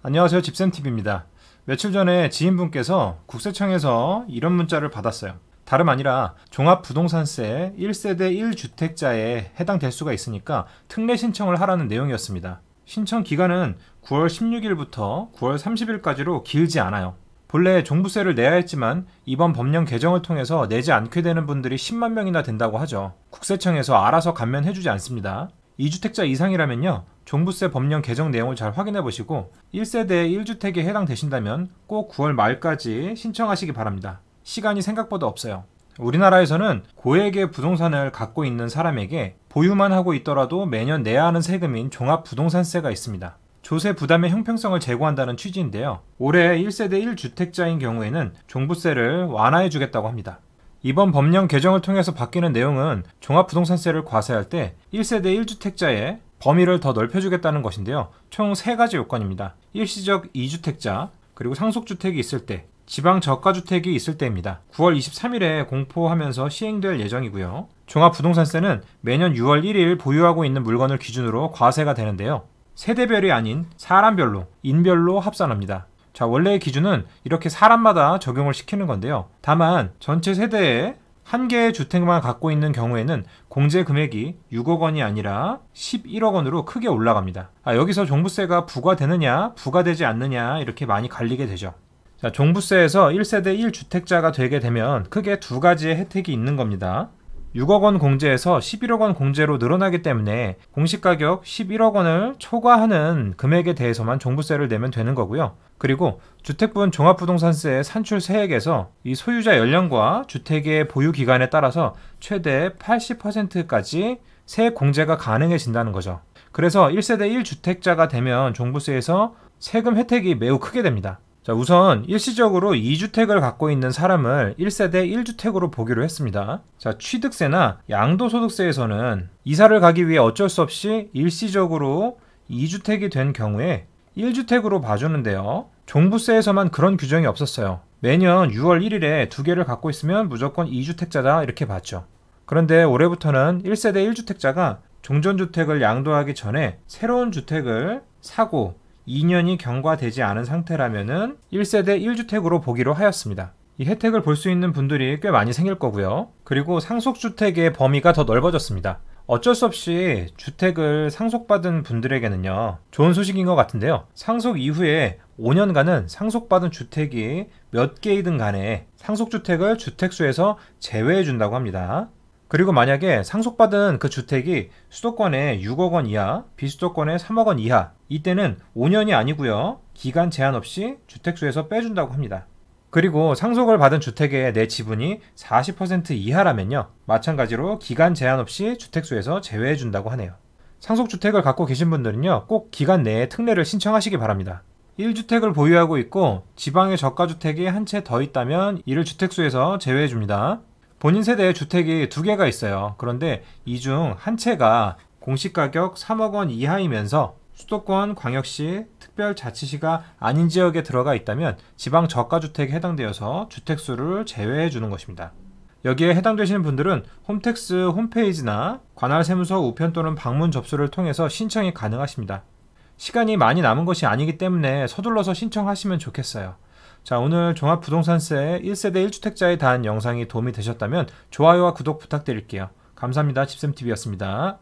안녕하세요. 집센 t v 입니다 며칠 전에 지인분께서 국세청에서 이런 문자를 받았어요. 다름 아니라 종합부동산세 1세대 1주택자에 해당될 수가 있으니까 특례 신청을 하라는 내용이었습니다. 신청 기간은 9월 16일부터 9월 30일까지로 길지 않아요. 본래 종부세를 내야 했지만 이번 법령 개정을 통해서 내지 않게 되는 분들이 10만 명이나 된다고 하죠. 국세청에서 알아서 감면해주지 않습니다. 2주택자 이상이라면요. 종부세 법령 개정 내용을 잘 확인해 보시고 1세대 1주택에 해당되신다면 꼭 9월 말까지 신청하시기 바랍니다. 시간이 생각보다 없어요. 우리나라에서는 고액의 부동산을 갖고 있는 사람에게 보유만 하고 있더라도 매년 내야 하는 세금인 종합부동산세가 있습니다. 조세 부담의 형평성을 제고한다는 취지인데요. 올해 1세대 1주택자인 경우에는 종부세를 완화해 주겠다고 합니다. 이번 법령 개정을 통해서 바뀌는 내용은 종합부동산세를 과세할 때 1세대 1주택자의 범위를 더 넓혀주겠다는 것인데요. 총 세가지 요건입니다. 일시적 2주택자, 그리고 상속주택이 있을 때, 지방 저가주택이 있을 때입니다. 9월 23일에 공포하면서 시행될 예정이고요. 종합부동산세는 매년 6월 1일 보유하고 있는 물건을 기준으로 과세가 되는데요. 세대별이 아닌 사람별로, 인별로 합산합니다. 자, 원래의 기준은 이렇게 사람마다 적용을 시키는 건데요. 다만 전체 세대에 한 개의 주택만 갖고 있는 경우에는 공제 금액이 6억 원이 아니라 11억 원으로 크게 올라갑니다. 아, 여기서 종부세가 부과되느냐, 부과되지 않느냐 이렇게 많이 갈리게 되죠. 자, 종부세에서 1세대 1주택자가 되게 되면 크게 두 가지의 혜택이 있는 겁니다. 6억 원 공제에서 11억 원 공제로 늘어나기 때문에 공시가격 11억 원을 초과하는 금액에 대해서만 종부세를 내면 되는 거고요. 그리고 주택분 종합부동산세 산출 세액에서 이 소유자 연령과 주택의 보유 기간에 따라서 최대 80%까지 세액 공제가 가능해진다는 거죠. 그래서 1세대 1주택자가 되면 종부세에서 세금 혜택이 매우 크게 됩니다. 자, 우선 일시적으로 2주택을 갖고 있는 사람을 1세대 1주택으로 보기로 했습니다. 자, 취득세나 양도소득세에서는 이사를 가기 위해 어쩔 수 없이 일시적으로 2주택이 된 경우에 1주택으로 봐주는데요. 종부세에서만 그런 규정이 없었어요. 매년 6월 1일에 두 개를 갖고 있으면 무조건 2주택자다 이렇게 봤죠. 그런데 올해부터는 1세대 1주택자가 종전주택을 양도하기 전에 새로운 주택을 사고 2년이 경과되지 않은 상태라면은 1세대 1주택으로 보기로 하였습니다. 이 혜택을 볼 수 있는 분들이 꽤 많이 생길 거고요. 그리고 상속주택의 범위가 더 넓어졌습니다. 어쩔 수 없이 주택을 상속받은 분들에게는요, 좋은 소식인 것 같은데요. 상속 이후에 5년간은 상속받은 주택이 몇 개이든 간에 상속주택을 주택수에서 제외해준다고 합니다. 그리고 만약에 상속받은 그 주택이 수도권에 6억 원 이하, 비수도권에 3억 원 이하, 이때는 5년이 아니고요. 기간 제한 없이 주택수에서 빼준다고 합니다. 그리고 상속을 받은 주택의 내 지분이 40% 이하라면요. 마찬가지로 기간 제한 없이 주택수에서 제외해준다고 하네요. 상속주택을 갖고 계신 분들은요. 꼭 기간 내에 특례를 신청하시기 바랍니다. 1주택을 보유하고 있고 지방의 저가주택이 한 채 더 있다면 이를 주택수에서 제외해줍니다. 본인 세대에 주택이 두 개가 있어요. 그런데 이 중 한 채가 공시가격 3억 원 이하이면서 수도권 광역시 특별자치시가 아닌 지역에 들어가 있다면 지방 저가주택에 해당되어서 주택수를 제외해 주는 것입니다. 여기에 해당되시는 분들은 홈택스 홈페이지나 관할세무서 우편 또는 방문 접수를 통해서 신청이 가능하십니다. 시간이 많이 남은 것이 아니기 때문에 서둘러서 신청하시면 좋겠어요. 자, 오늘 종합부동산세 1세대 1주택자에 대한 영상이 도움이 되셨다면 좋아요와 구독 부탁드릴게요. 감사합니다. 집쌤TV였습니다.